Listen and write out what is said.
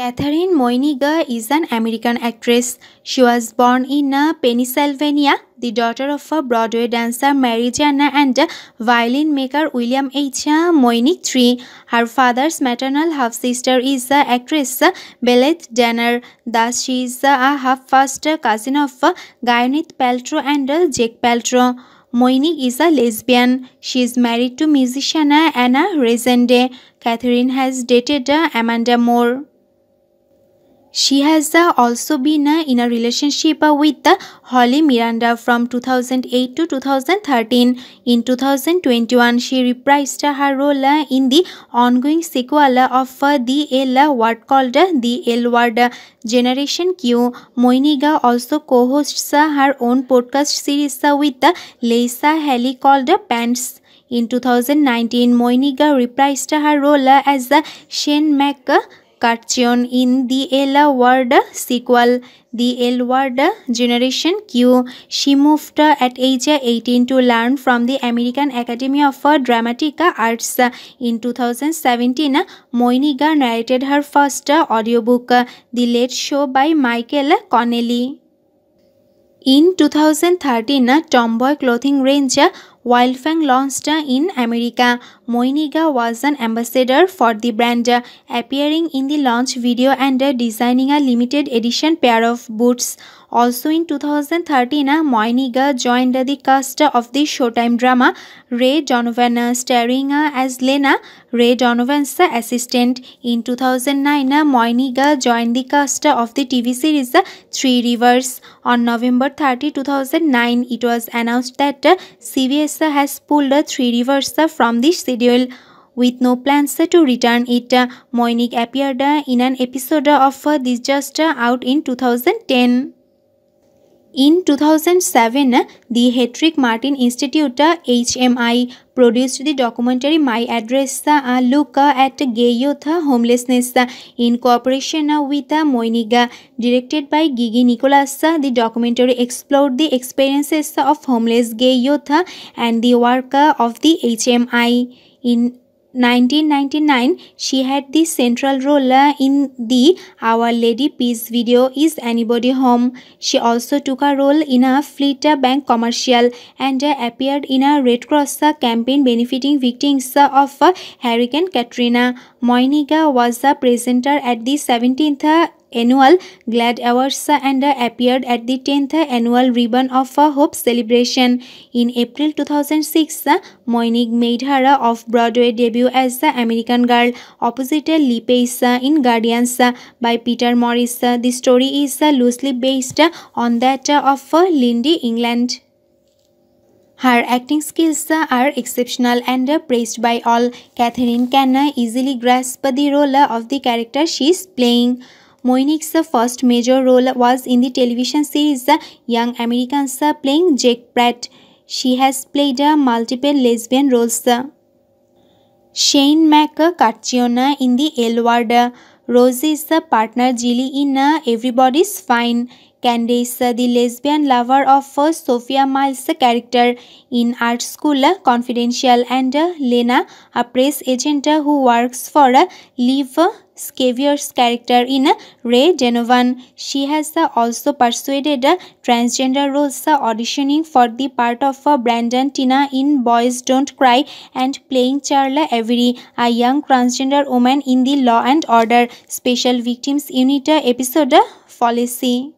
Catherine Moyniga is an American actress. She was born in uh, Pennsylvania, the daughter of a Broadway dancer Mary Jana and violin maker William H. Uh, Moynick III. Her father's maternal half-sister is the uh, actress Bellette Danner. Thus, she is a half-first cousin of Gwyneth Paltrow and Jake Paltrow. Moynick is a lesbian. She is married to musician Anna Resende. Catherine has dated Amanda Moore. She has uh, also been uh, in a relationship uh, with Holly Miranda from 2008 to 2013. In 2021, she reprised her role in the ongoing sequel of The L Word called The L Word Generation Q. Moiniga also co-hosts her own podcast series with Lisa Haley called Pants. In 2019, Moiniga reprised her role as Shane Mac. Cutcheon in the L Word sequel the L Word Generation Q she moved at age eighteen to learn from the American Academy of Dramatic Arts in two thousand seventeen narrated her first audiobook the Late Show by Michael Connelly in two thousand thirteen tomboy clothing range Wildfang launched in America Moiniga was an ambassador for the brand, appearing in the launch video and designing a limited edition pair of boots. Also in 2013, Moiniga joined the cast of the Showtime drama Ray Donovan, starring as Lena, Ray Donovan's assistant. In 2009, Moiniga joined the cast of the TV series Three Rivers. On November 30, 2009, it was announced that CBS has pulled Three Rivers from the series schedule with no plans to return it. Moynick appeared in an episode of This Just Out in 2010. In 2007, the Hetrick Martin Institute (HMI) produced the documentary My Address, a uh, look uh, at gay youth uh, homelessness in cooperation with Moiniga. Directed by Gigi Nicholas, the documentary explored the experiences of homeless gay youth and the work of the HMI. In 1999 she had the central role in the Our Lady Peace video Is Anybody Home. She also took a role in a Fleet Bank commercial and appeared in a Red Cross campaign benefiting victims of Hurricane Katrina. Moiniga was a presenter at the 17th annual Glad Awards and uh, appeared at the 10th uh, annual Ribbon of uh, Hope celebration. In April 2006, Moynig made her off-Broadway debut as the American Girl opposite Lee Pace in Guardians by Peter Morris. The story is loosely based on that of Lindy England. Her acting skills are exceptional and praised by all. Catherine can easily grasp the role of the character she is playing. Moynick's first major role was in the television series Young Americans uh, playing Jake Pratt. She has played uh, multiple lesbian roles. Uh. Shane McCutcheon in The L Word. Rose is the partner Jilly in Everybody's Fine. Candace, the lesbian lover of Sophia Miles' character in Art School Confidential and Lena, a press agent who works for *Leave*. Xavier's character in Ray Donovan. She has also persuaded transgender roles auditioning for the part of Brandon Tina in Boys Don't Cry and playing Charla Avery, a young transgender woman in the Law and Order Special Victims Unit episode Policy.